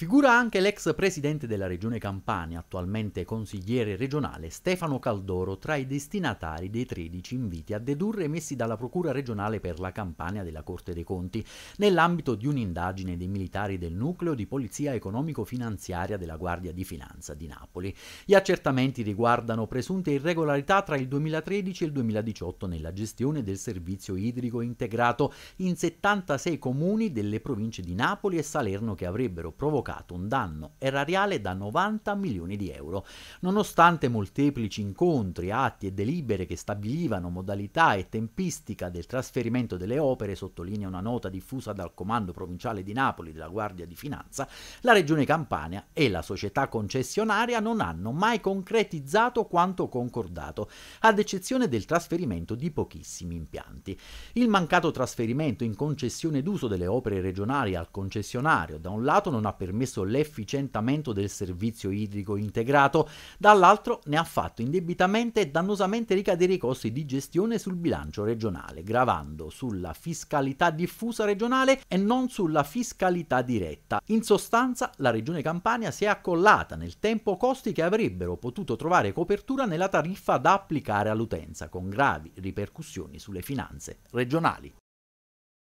Figura anche l'ex presidente della regione Campania, attualmente consigliere regionale, Stefano Caldoro, tra i destinatari dei 13 inviti a dedurre emessi dalla Procura regionale per la Campania della Corte dei Conti, nell'ambito di un'indagine dei militari del nucleo di polizia economico-finanziaria della Guardia di Finanza di Napoli. Gli accertamenti riguardano presunte irregolarità tra il 2013 e il 2018 nella gestione del servizio idrico integrato in 76 comuni delle province di Napoli e Salerno che avrebbero provocato provocato un danno erariale da 90 milioni di euro. Nonostante molteplici incontri, atti e delibere che stabilivano modalità e tempistica del trasferimento delle opere, sottolinea una nota diffusa dal Comando Provinciale di Napoli della Guardia di Finanza, la Regione Campania e la società concessionaria non hanno mai concretizzato quanto concordato, ad eccezione del trasferimento di pochissimi impianti. Il mancato trasferimento in concessione d'uso delle opere regionali al concessionario da un lato non ha permesso permesso l'efficientamento del servizio idrico integrato, dall'altro ne ha fatto indebitamente e dannosamente ricadere i costi di gestione sul bilancio regionale, gravando sulla fiscalità diffusa regionale e non sulla fiscalità diretta. In sostanza, la Regione Campania si è accollata nel tempo costi che avrebbero potuto trovare copertura nella tariffa da applicare all'utenza, con gravi ripercussioni sulle finanze regionali.